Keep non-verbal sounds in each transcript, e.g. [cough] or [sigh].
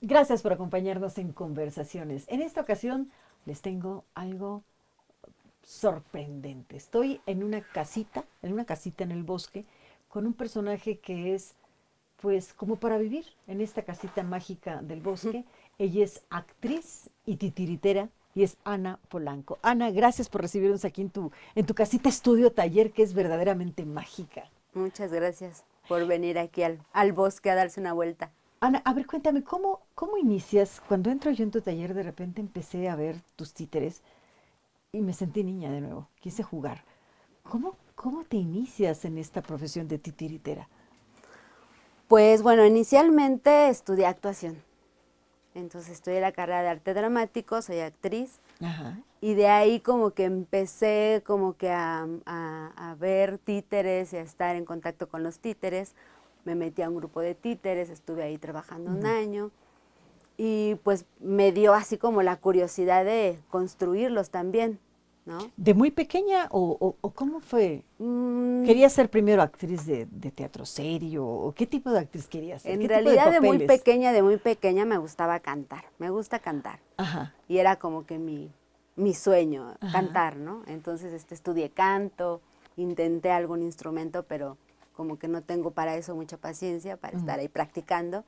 Gracias por acompañarnos en Conversaciones. En esta ocasión les tengo algo sorprendente. Estoy en una casita, en una casita en el bosque, con un personaje que es, pues, como para vivir en esta casita mágica del bosque. [laughs] Ella es actriz y titiritera y es Ana Polanco. Ana, gracias por recibirnos aquí en tu, en tu casita estudio taller que es verdaderamente mágica. Muchas gracias por venir aquí al, bosque a darse una vuelta. Ana, a ver, cuéntame, ¿cómo, ¿cómo inicias? Cuando entro yo en tu taller, de repente empecé a ver tus títeres y me sentí niña de nuevo, quise jugar. ¿Cómo, cómo te inicias en esta profesión de titiritera? Pues bueno, inicialmente estudié actuación. Entonces estudié la carrera de arte dramático, soy actriz. Y de ahí como que empecé como que a, ver títeres y a estar en contacto con los títeres. Me metí a un grupo de títeres, estuve ahí trabajando un año. Y pues me dio así como la curiosidad de construirlos también. ¿De muy pequeña o, cómo fue? Mm. quería ser primero actriz de, teatro serio o qué tipo de actriz quería ser? En realidad de, muy pequeña, de muy pequeña me gustaba cantar, me gusta cantar. Y era como que mi, mi sueño, cantar, ¿no? Entonces este, estudié canto, intenté algún instrumento, pero como que no tengo para eso mucha paciencia, para estar ahí practicando.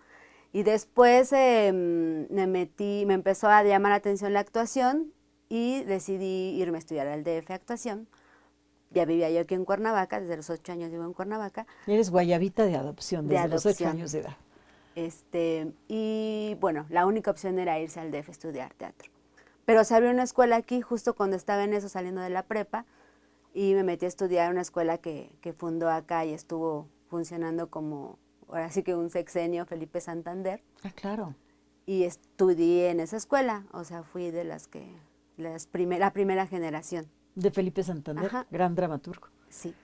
Y después em, me metí, me empezó a llamar la atención la actuación, y decidí irme a estudiar al DF actuación. Ya vivía yo aquí en Cuernavaca, desde los ocho años vivo en Cuernavaca. Y eres guayabita de adopción, desde los ocho años de edad. Este, y bueno, la única opción era irse al DF a estudiar teatro. Pero se abrió una escuela aquí justo cuando estaba en eso saliendo de la prepa y me metí a estudiar una escuela que, que fundó acá y estuvo funcionando como, ahora sí que un sexenio, Felipe Santander. Ah, claro. Y estudié en esa escuela, o sea, fui de las que las la primera generación. De Felipe Santander, gran dramaturgo. Sí,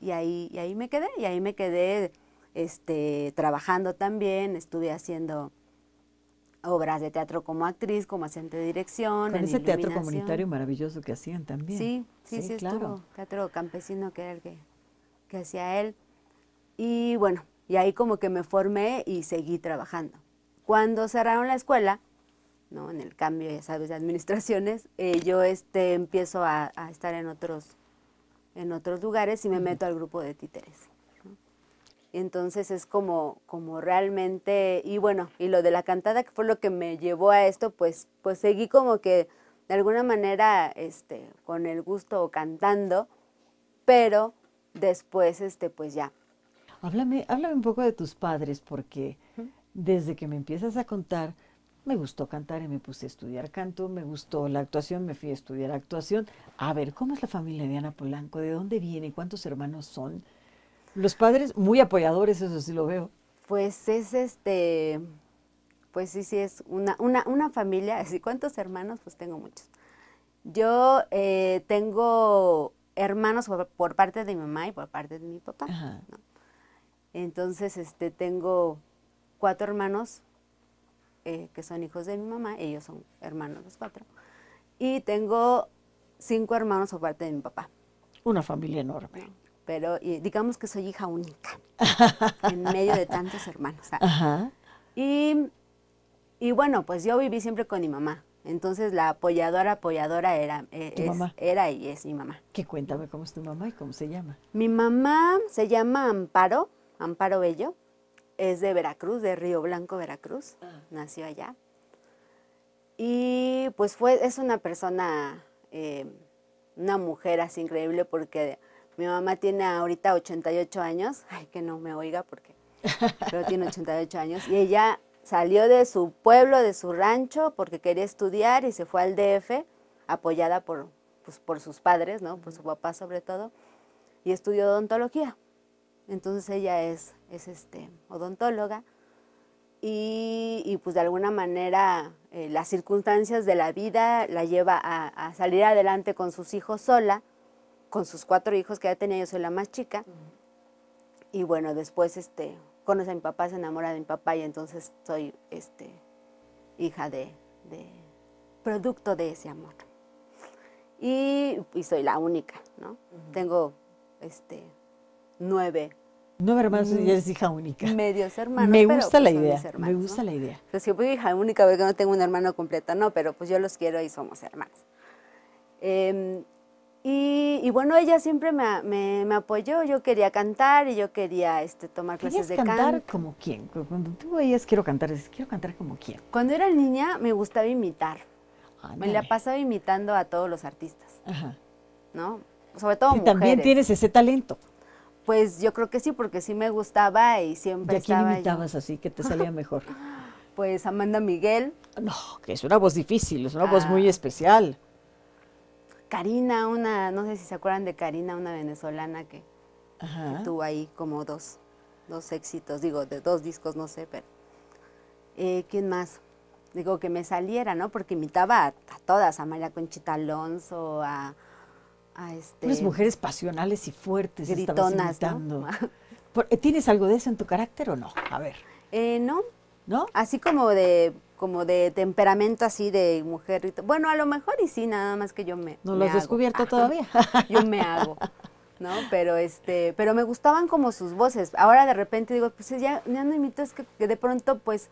y ahí, ahí me quedé, y ahí me quedé este, trabajando también, estuve haciendo obras de teatro como actriz, como asistente de dirección. Con ese teatro comunitario maravilloso que hacían también. Sí, sí, sí, claro. teatro campesino que era el que, que hacía él. Y bueno, y ahí como que me formé y seguí trabajando. Cuando cerraron la escuela, ¿no? en el cambio, ya sabes, de administraciones, [laughs] eh, yo este, empiezo a, estar en otros, en otros lugares y me meto al grupo de títeres. entonces es como, como realmente, y bueno, y lo de la cantada que fue lo que me llevó a esto, pues, pues seguí como que de alguna manera este, con el gusto cantando, pero después este, pues ya. Háblame, háblame un poco de tus padres, porque desde que me empiezas a contar, me gustó cantar y me puse a estudiar canto, me gustó la actuación, me fui a estudiar actuación. A ver, ¿cómo es la familia de Ana Polanco? ¿De dónde viene? ¿Cuántos hermanos son? Los padres muy apoyadores, eso sí lo veo. Pues es este, pues sí, sí, es una, una, una familia. [laughs] ¿Cuántos hermanos? Pues tengo muchos. Yo eh, tengo hermanos por, parte de mi mamá y por parte de mi papá. Entonces, este, tengo cuatro hermanos eh, que son hijos de mi mamá, ellos son hermanos los cuatro. Y tengo cinco hermanos aparte parte de mi papá. Una familia enorme. Pero digamos que soy hija única, [laughs] en medio de tantos hermanos. Y, y, bueno, pues yo viví siempre con mi mamá. Entonces la apoyadora, apoyadora era, eh, era y es mi mamá. Que cuéntame cómo es tu mamá y cómo se llama. Mi mamá se llama Amparo, Amparo Bello es de Veracruz, de Río Blanco, Veracruz, ah. nació allá. Y pues fue, es una persona, eh, una mujer así increíble porque mi mamá tiene ahorita 88 años, [laughs] ay que no me oiga porque, pero [laughs] tiene 88 años, y ella salió de su pueblo, de su rancho, porque quería estudiar y se fue al DF, apoyada por, pues, por sus padres, ¿no? Por su papá sobre todo, y estudió odontología. Entonces ella es, es este, odontóloga y, pues de alguna manera eh, las circunstancias de la vida la lleva a, salir adelante con sus hijos sola, con sus cuatro hijos que ya tenía, yo soy la más chica. Y bueno, después este, conoce a mi papá, se enamora de mi papá y entonces soy este, hija de, producto de ese amor. Y, soy la única, ¿no? Tengo este, Nueve. Nueve hermanos y eres mm, hija única. Medios hermanos. Me gusta pues, la idea. me gusta la idea. Pues yo soy hija única, porque no tengo un hermano completo, no, pero pues yo los quiero y somos hermanos. Em, y, bueno, ella siempre me, me, apoyó. Yo quería cantar y yo quería este, tomar clases de cantar canto. cantar como quién? Cuando tú veías quiero cantar, dices, quiero cantar como quién. Cuando era niña me gustaba imitar. me la pasaba imitando a todos los artistas. Ajá. ¿No? Sobre todo mujeres mujeres. También tienes ese talento. Pues yo creo que sí, porque sí me gustaba y siempre ¿Y quién imitabas así que te salía mejor? [laughs] pues Amanda Miguel. No, que es una voz difícil, es una voz muy ah. especial. Karina, una, no sé si se acuerdan de Karina, una venezolana que, tuvo ahí como dos, dos éxitos, digo, de dos discos, no sé, pero eh, ¿quién más? Digo, que me saliera, ¿no? Porque imitaba a todas, a María Conchita Alonso, a, este Unas mujeres pasionales y fuertes. Gritonas, [laughs] ¿Tienes algo de eso en tu carácter o no? A ver. Eh, no. ¿No? Así como de como de temperamento así de mujer. Bueno, a lo mejor y sí, nada más que yo me No lo has descubierto todavía. [laughs] yo me hago. ¿no? Pero este, pero me gustaban como sus voces. Ahora de repente digo, pues ya, ya no imito, es que, de pronto, pues,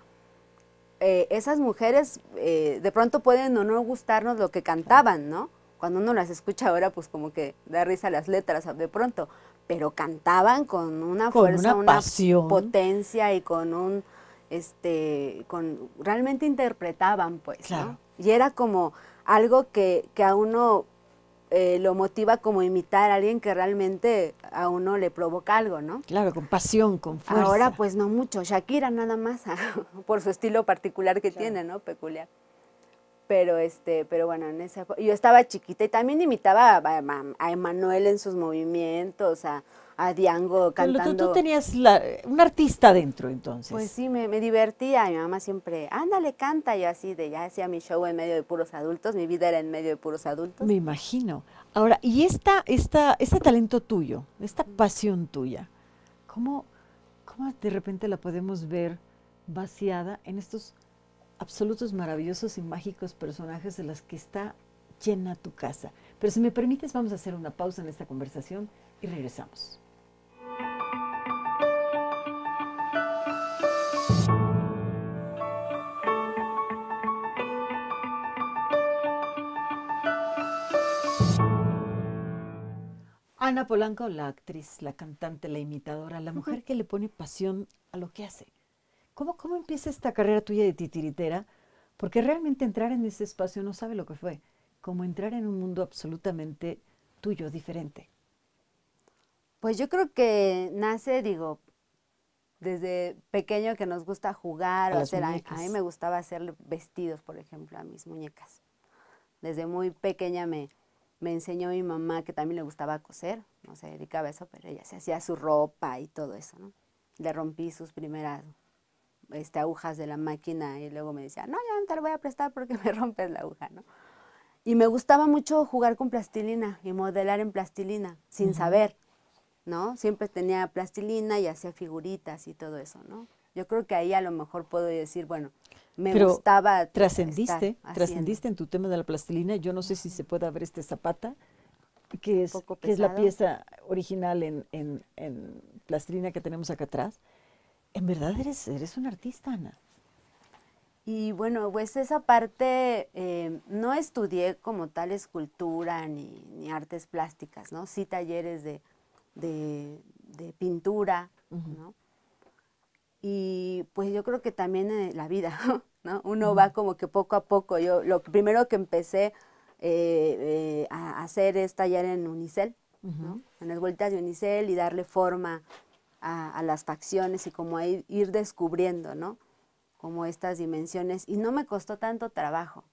eh, esas mujeres eh, de pronto pueden o no gustarnos lo que cantaban, ¿no? Cuando uno las escucha ahora, pues como que da risa las letras de pronto, pero cantaban con una fuerza, una, potencia y con un, este, con, realmente interpretaban, pues, claro. Y era como algo que, que a uno eh, lo motiva como imitar a alguien que realmente a uno le provoca algo, ¿no? Claro, con pasión, con fuerza. Ahora pues no mucho, Shakira nada más, [laughs] por su estilo particular que tiene, ¿no? Peculiar pero este, pero bueno, en esa yo estaba chiquita y también imitaba a, a Emanuel en sus movimientos, a, a Diango cantando. Pero tú, tenías un artista dentro entonces. Pues sí, me, divertía, mi mamá siempre, ándale, canta, y así de, ya hacía mi show en medio de puros adultos, mi vida era en medio de puros adultos. Me imagino. Ahora, y esta, esta, este talento tuyo, esta pasión tuya, ¿cómo, cómo de repente la podemos ver vaciada en estos absolutos, maravillosos y mágicos personajes de las que está llena tu casa. Pero si me permites, vamos a hacer una pausa en esta conversación y regresamos. Ana Polanco, la actriz, la cantante, la imitadora, la mujer que le pone pasión a lo que hace. ¿Cómo, empieza esta carrera tuya de titiritera? Porque realmente entrar en ese espacio no sabe lo que fue, como entrar en un mundo absolutamente tuyo, diferente. Pues yo creo que nace, digo, desde pequeño que nos gusta jugar o hacer. A, mí me gustaba hacer vestidos, por ejemplo, a mis muñecas. Desde muy pequeña me, me enseñó mi mamá que también le gustaba coser, no se dedicaba a eso, pero ella se hacía su ropa y todo eso, ¿no? Le rompí sus primeras este, agujas de la máquina y luego me decía, no, ya no te lo voy a prestar porque [laughs] me rompes la aguja, Y me gustaba mucho jugar con plastilina y modelar en plastilina, sin saber, ¿no? Siempre tenía plastilina y hacía figuritas y todo eso, ¿no? Yo creo que ahí a lo mejor puedo decir, bueno, me gustaba. Trascendiste, trascendiste en tu tema de la plastilina. Yo no sé si se puede ver este zapata, que es, la pieza original en, en, plastilina que tenemos acá atrás. En verdad eres, eres una artista, Ana. Y bueno, pues esa parte eh, no estudié como tal escultura ni, artes plásticas, ¿no? Sí talleres de, de, pintura, ¿no? Y pues yo creo que también en eh, la vida, [laughs] ¿no? Uno va como que poco a poco. Yo lo primero que empecé eh, a hacer es tallar en unicel, ¿no? En las vueltas de unicel y darle forma a, las facciones y como ir, descubriendo, ¿no? Como estas dimensiones. Y no me costó tanto trabajo,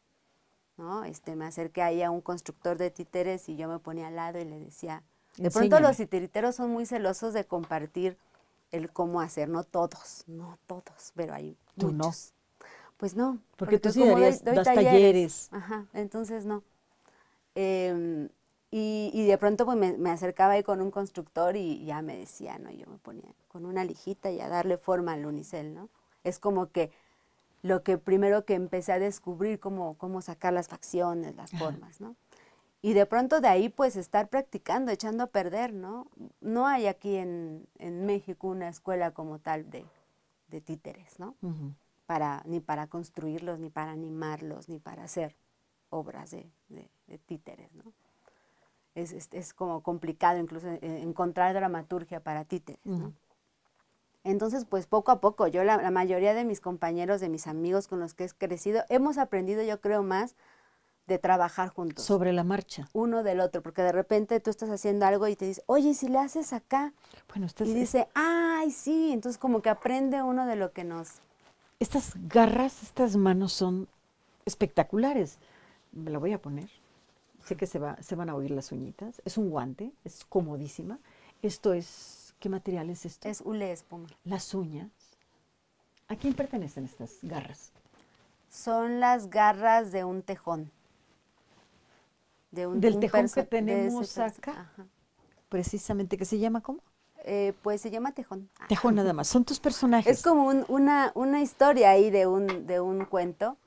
¿no? Este, me acerqué ahí a un constructor de títeres y yo me ponía al lado y le decía, de pronto los titiriteros son muy celosos de compartir el cómo hacer, no todos, no todos, pero hay ¿Tú muchos. No. Pues no. Porque, tú sí como darías, talleres. Ajá, entonces no. Em, y, de pronto pues me, acercaba ahí con un constructor y ya me decía, ¿no? Yo me ponía con una lijita y a darle forma al unicel, ¿no? Es como que lo que primero que empecé a descubrir, cómo, sacar las facciones, las formas, ¿no? Y de pronto de ahí pues estar practicando, echando a perder, ¿no? No hay aquí en, en México una escuela como tal de, títeres, ¿no? para, ni para construirlos, ni para animarlos, ni para hacer obras de, de títeres, ¿no? es, como complicado incluso eh, encontrar dramaturgia para Tite. Entonces, pues poco a poco, yo la, mayoría de mis compañeros, de mis amigos con los que he crecido, hemos aprendido, yo creo, más de trabajar juntos. Sobre la marcha. Uno del otro, porque de repente tú estás haciendo algo y te dice oye, si le haces acá? Este y dice, ay, sí, entonces como que aprende uno de lo que nos... Estas garras, estas manos son espectaculares. Me la voy a poner sé que se, van a oír las uñitas. Es un guante, es comodísima. Esto es, ¿qué material es esto? Es hule espuma. Las uñas. ¿A quién pertenecen estas garras? Son las garras de un tejón. De un, Del tejón que tenemos acá. Precisamente, ¿qué se llama ¿cómo? Eh, pues se llama Tejón. Tejón nada más, son tus personajes. Es como una, historia ahí de un, cuento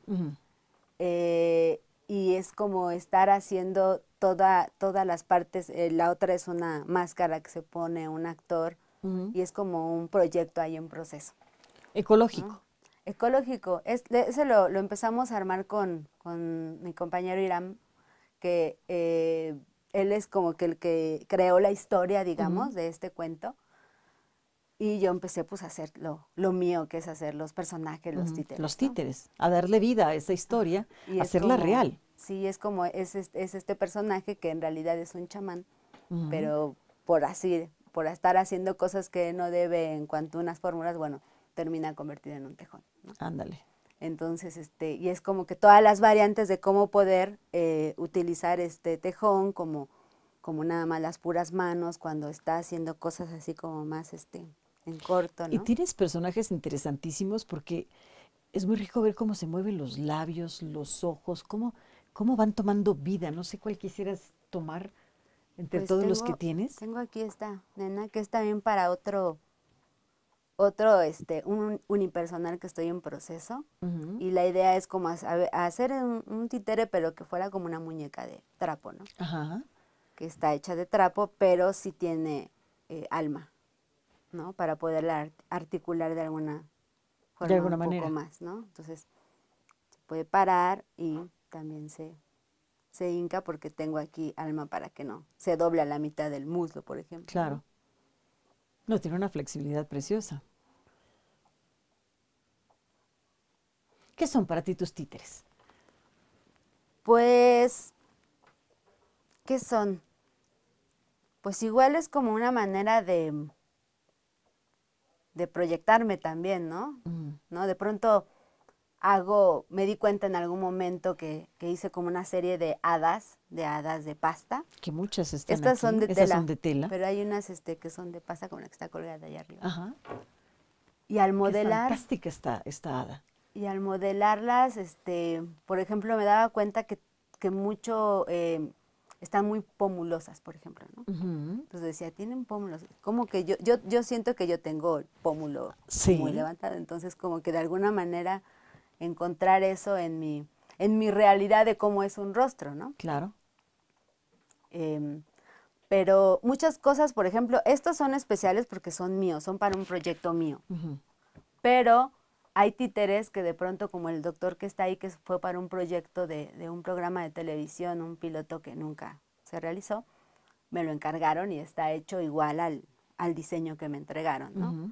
y es como estar haciendo toda, todas las partes. Eh, la otra es una máscara que se pone un actor y es como un proyecto ahí en proceso. Ecológico. Ecológico. ese lo, empezamos a armar con, mi compañero Irán, que eh, él es como que el que creó la historia, digamos, de este cuento. Y yo empecé pues a hacer lo, mío, que es hacer los personajes, los títeres. Los títeres, a darle vida a esa historia, y hacerla real. Sí, es como, es, este personaje que en realidad es un chamán, pero por así, por estar haciendo cosas que no debe en cuanto a unas fórmulas, bueno, termina convertido en un tejón. Ándale. Entonces, este, y es como que todas las variantes de cómo poder eh, utilizar este tejón como, como nada más las puras manos, cuando está haciendo cosas así como más, este, en corto, ¿no? Y tienes personajes interesantísimos porque es muy rico ver cómo se mueven los labios, los ojos, cómo, cómo van tomando vida. No sé cuál quisieras tomar entre pues todos los que tienes. Tengo aquí esta nena que está bien para otro otro este un unipersonal que estoy en proceso y la idea es como hacer un, títere pero que fuera como una muñeca de trapo no Ajá. que está hecha de trapo pero sí tiene eh, alma ¿no? Para poderla articular de alguna forma alguna un manera. poco más, ¿no? Entonces, se puede parar y también se, se hinca porque tengo aquí alma para que no se doble a la mitad del muslo, por ejemplo. Claro. No, tiene una flexibilidad preciosa. ¿Qué son para ti tus títeres? Pues, ¿qué son? Pues igual es como una manera de de proyectarme también, ¿no? ¿no? De pronto hago, me di cuenta en algún momento que, hice como una serie de hadas, de hadas de pasta. Que muchas están Estas son de tela. Son de tela. Pero hay unas este, que son de pasta, como la que está colgada allá arriba. Ajá. Y al modelar... fantástica esta, esta hada. Y al modelarlas, este, por ejemplo, me daba cuenta que, que mucho eh, están muy pomulosas, por ejemplo, Entonces decía, tienen pómulos. Como que yo, yo, yo siento que yo tengo el pómulo muy levantado. Entonces, como que de alguna manera encontrar eso en mi, en mi realidad de cómo es un rostro, ¿no? Claro. Em, pero muchas cosas, por ejemplo, estos son especiales porque son míos, son para un proyecto mío. Pero hay títeres que de pronto, como el doctor que está ahí, que fue para un proyecto de, un programa de televisión, un piloto que nunca se realizó, me lo encargaron y está hecho igual al, al diseño que me entregaron, ¿no?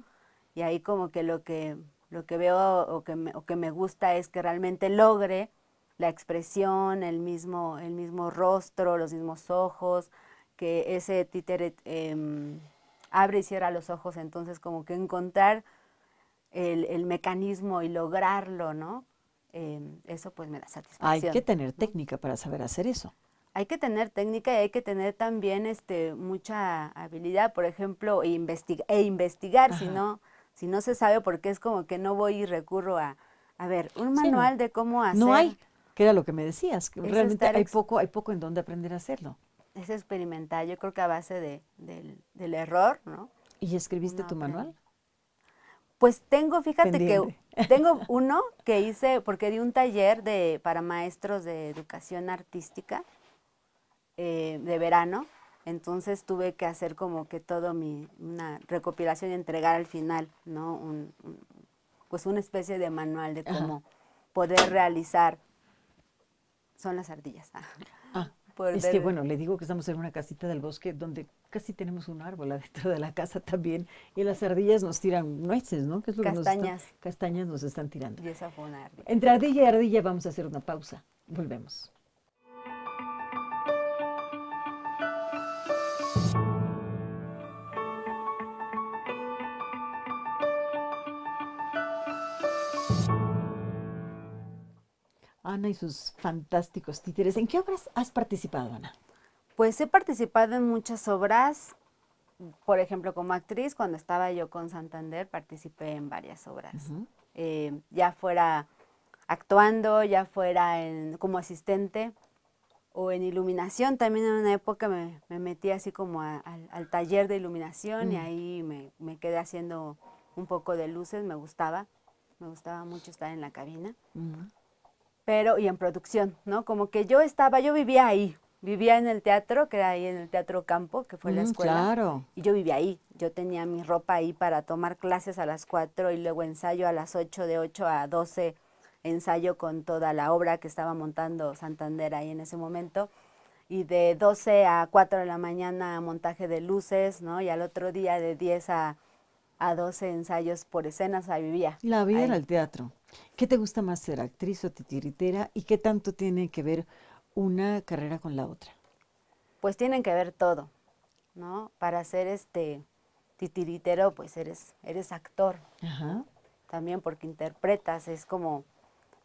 Y ahí como que lo que, lo que veo o que, me, o que me gusta es que realmente logre la expresión, el mismo, el mismo rostro, los mismos ojos, que ese títere em, abre y cierra los ojos, entonces como que encontrar el, mecanismo y lograrlo, ¿no? Em, eso pues me da satisfacción. Hay que tener técnica para saber hacer eso. Hay que tener técnica y hay que tener también este, mucha habilidad, por ejemplo, e, e investigar, si no, si no se sabe, porque es como que no voy y recurro a, a ver, un manual de cómo hacer. No hay, que era lo que me decías, que realmente hay poco, hay poco en donde aprender a hacerlo. Es experimentar, yo creo que a base del, error, ¿no? ¿Y escribiste tu manual? Pues tengo, fíjate que [laughs] tengo uno que hice, porque di un taller de, para maestros de educación artística eh, de verano, entonces tuve que hacer como que todo mi, una recopilación y entregar al final, ¿no? pues una especie de manual de cómo poder realizar. Son las ardillas es que bueno, le digo que estamos en una casita del bosque donde casi tenemos un árbol adentro de la casa también y las ardillas nos tiran nueces, ¿no? castañas. castañas nos están tirando. Y esa fue Entre ardilla y ardilla vamos a hacer una pausa. Volvemos. Ana y sus fantásticos títeres. ¿En qué obras has participado, Ana? Pues he participado en muchas obras. Por ejemplo, como actriz, cuando estaba yo con Santander, participé en varias obras. Eh, ya fuera actuando, ya fuera como asistente o en iluminación. También en una época me, metí así como al taller de iluminación y mm. ahí me, quedé haciendo un poco de luces, me gustaba. Me gustaba mucho estar en la cabina pero y en producción, ¿no? Como que yo estaba, yo vivía ahí, vivía en el teatro, que era ahí en el Teatro Campo, que fue la mm, escuela. Claro. Y yo vivía ahí, yo tenía mi ropa ahí para tomar clases a las 4 y luego ensayo a las 8, de 8 a 12, ensayo con toda la obra que estaba montando Santander ahí en ese momento. Y de 12 a 4 de la mañana montaje de luces, ¿no? Y al otro día de 10 a a 12 ensayos por escenas, ahí vivía. La vida era el teatro. ¿Qué te gusta más ser actriz o titiritera y qué tanto tiene que ver una carrera con la otra? Pues tienen que ver todo, ¿no? Para ser este titiritero, pues eres, eres actor. También porque interpretas, es como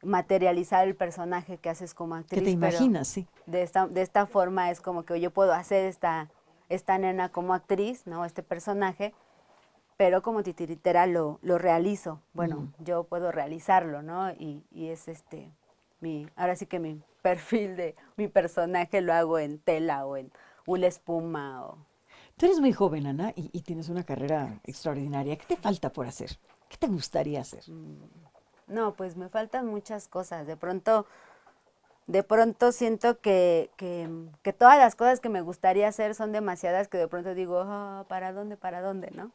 materializar el personaje que haces como actriz. Que te imaginas, sí. De esta, forma es como que yo puedo hacer esta, esta nena como actriz, ¿no? Este personaje, pero como titiritera lo, realizo. Bueno, yo puedo realizarlo, ¿no? Y, es este, mi, ahora sí que mi perfil de mi personaje lo hago en tela o en una espuma. O... Tú eres muy joven, Ana, y, tienes una carrera extraordinaria. ¿Qué te falta por hacer? ¿Qué te gustaría hacer? Mm, no, pues me faltan muchas cosas. De pronto, de pronto siento que, todas las cosas que me gustaría hacer son demasiadas que de pronto digo, ah, ¿para dónde? ¿Para dónde? ¿No?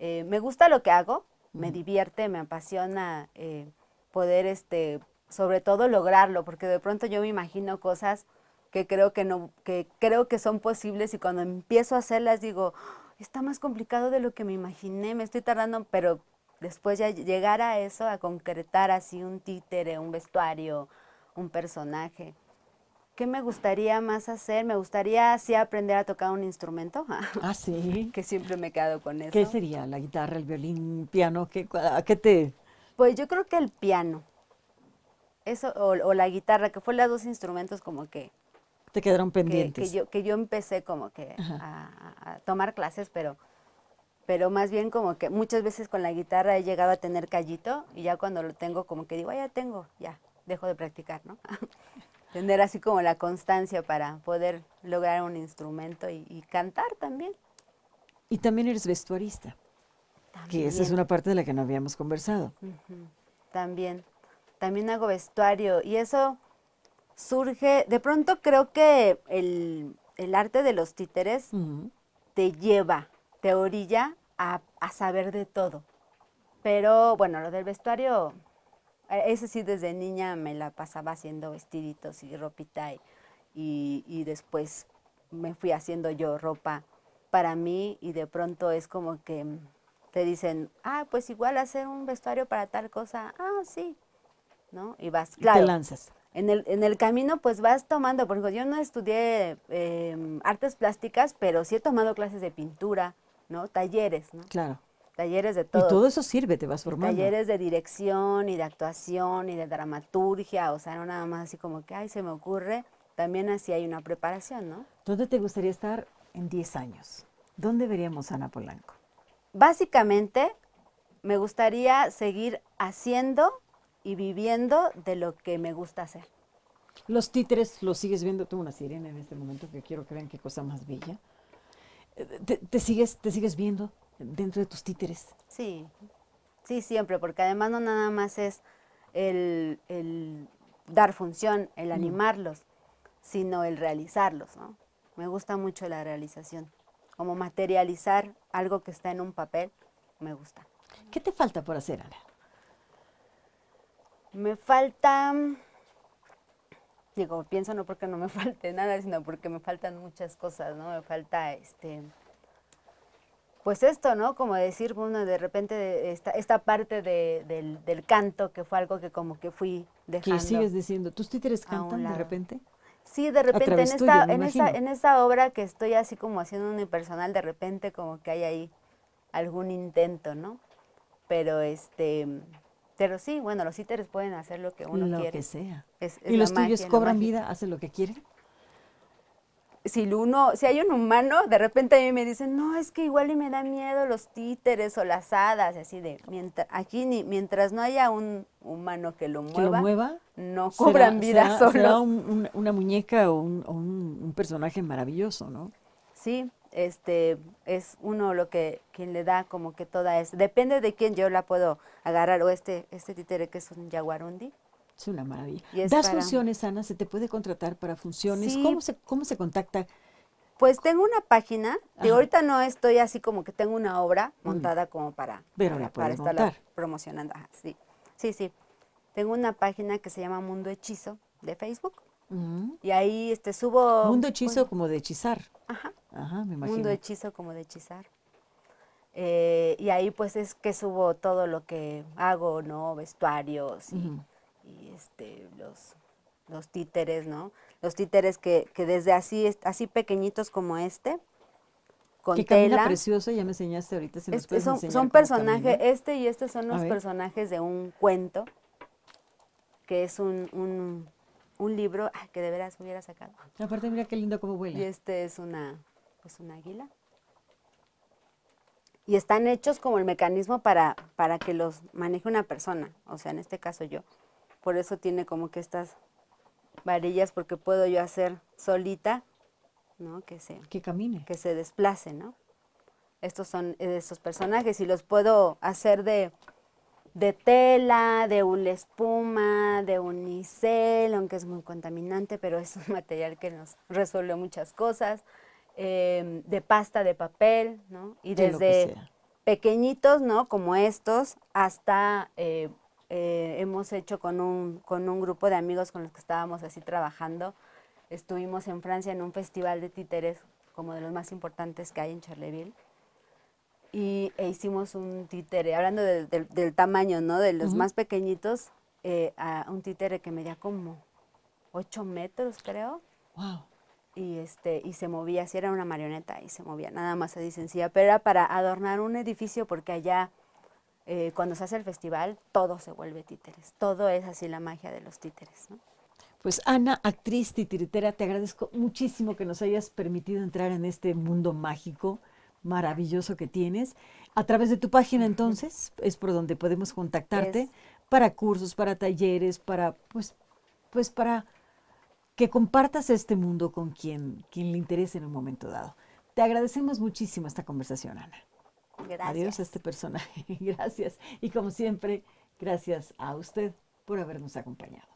Eh, me gusta lo que hago, me divierte, me apasiona eh, poder, este, sobre todo lograrlo, porque de pronto yo me imagino cosas que creo que no, que creo que son posibles y cuando empiezo a hacerlas digo, está más complicado de lo que me imaginé, me estoy tardando, pero después ya llegar a eso, a concretar así un títere, un vestuario, un personaje, ¿qué me gustaría más hacer? Me gustaría sí aprender a tocar un instrumento. [laughs] Ah, sí. que siempre me quedo con eso. ¿Qué sería? ¿La guitarra, el violín, piano? ¿Qué, ¿A qué te...? Pues yo creo que el piano. Eso, o, la guitarra, que fue los dos instrumentos como que... Te quedaron pendientes. Que, yo, que yo empecé como que a, tomar clases, pero pero más bien como que muchas veces con la guitarra he llegado a tener callito y ya cuando lo tengo como que digo, ah, ya tengo, ya, dejo de practicar, ¿no? [laughs] tener así como la constancia para poder lograr un instrumento y, cantar también. Y también eres vestuarista, que esa es una parte de la que no habíamos conversado. También, también hago vestuario y eso surge, de pronto creo que el, arte de los títeres te lleva, te orilla a, a saber de todo. Pero bueno, lo del vestuario eh, ese sí, desde niña me la pasaba haciendo vestiditos y ropita y, después me fui haciendo yo ropa para mí y de pronto es como que te dicen, ah, pues igual hacer un vestuario para tal cosa, ah, sí, ¿no? Y vas, claro. Y te lanzas. En el, en el camino pues vas tomando, porque yo no estudié em, artes plásticas, pero sí he tomado clases de pintura, ¿no? Talleres, ¿no? Claro talleres de todo. Y todo eso sirve, te vas formando. Talleres de dirección y de actuación y de dramaturgia, o sea, no nada más así como que, ay, se me ocurre, también así hay una preparación, ¿no? ¿Dónde te gustaría estar en 10 años? ¿Dónde veríamos a Ana Polanco? Básicamente, me gustaría seguir haciendo y viviendo de lo que me gusta hacer. Los títeres, los sigues viendo, tú una sirena en este momento que quiero que vean qué cosa más bella. Eh, te sigues, te sigues viendo? dentro de tus títeres. Sí, sí, siempre, porque además no nada más es el, dar función, el mm. animarlos, sino el realizarlos, ¿no? Me gusta mucho la realización, como materializar algo que está en un papel, me gusta. ¿Qué te falta por hacer, Ana? Me falta, digo, pienso no porque no me [laughs] falte nada, sino porque me faltan muchas cosas, ¿no? Me falta este pues esto, ¿no? Como decir, bueno, de repente esta, esta parte del, canto, que fue algo que como que fui dejando. Que sigues diciendo, ¿tus títeres cantan de repente? Sí, de repente, en esta, obra que estoy así como haciendo un impersonal de repente como que hay ahí algún intento, ¿no? Pero este, pero sí, bueno, los títeres pueden hacer lo que uno quiere. Lo que sea. ¿Y los tuyos cobran vida, hacen lo que quieren? si uno, si hay un humano, de repente a mí me dicen, no, es que igual y me da miedo los títeres o las hadas, así de, mientras, aquí ni, mientras no haya un humano que lo mueva, mueva? no cobran vida [laughs] solo. una muñeca o, un, personaje maravilloso, ¿no? Sí, este, es uno lo que, quien le da como que toda es, depende de quién yo la puedo agarrar, o este, este títere que es un jaguarundi, es una maravilla. ¿Das funciones, Ana? ¿Se te puede contratar para funciones? ¿Cómo, se, ¿Cómo se contacta? Pues tengo una página, de ahorita no estoy así como que tengo una obra montada como para, Pero para, promocionando. sí, sí, sí. Tengo una página que se llama Mundo Hechizo de Facebook. Mm. Y ahí este, subo... Mundo Hechizo como de hechizar. Ajá. Ajá, me imagino. Mundo Hechizo como de hechizar. Eh, y ahí pues es que subo todo lo que hago, ¿no? Vestuarios y y este, los, los títeres, ¿no? Los títeres que, desde así, así pequeñitos como este, con tela. precioso, ya me enseñaste ahorita si este, son, personajes, este y este son los personajes de un cuento, que es un, libro ah, que de veras hubiera sacado. Aparte mira qué lindo cómo huele. Y este es una, es águila. Y están hechos como el mecanismo para, para que los maneje una persona, o sea, en este caso yo por eso tiene como que estas varillas, porque puedo yo hacer solita, ¿no? Que se... Que camine. Que se desplace, ¿no? Estos son eh, estos personajes y los puedo hacer de, de tela, de una espuma, de unicel, aunque es muy contaminante, pero es un [laughs] material que nos resuelve muchas cosas, em, de pasta, de papel, ¿no? Y desde pequeñitos, ¿no? Como estos, hasta eh, eh, hemos hecho con un, con un grupo de amigos con los que estábamos así trabajando. Estuvimos en Francia en un festival de títeres, como de los más importantes que hay en Charleville. Y e hicimos un títere, hablando del tamaño, ¿no? De los más pequeñitos, eh, a un títere que medía como 8 metros, creo. ¡Wow! y este y se movía, si era una marioneta y se movía, nada más se distancia pero era para adornar un edificio porque allá eh, cuando se hace el festival, todo se vuelve títeres. Todo es así la magia de los títeres. Pues Ana, actriz titiritera, te agradezco muchísimo que nos hayas permitido entrar en este mundo mágico, maravilloso que tienes. A través de tu página entonces es por donde podemos contactarte para cursos, para talleres, para pues, pues para que compartas este mundo con quien, quien le interese en un momento dado. Te agradecemos muchísimo esta conversación, Ana. Adiós a este personaje. [laughs] Gracias. Y como siempre, gracias a usted por habernos acompañado.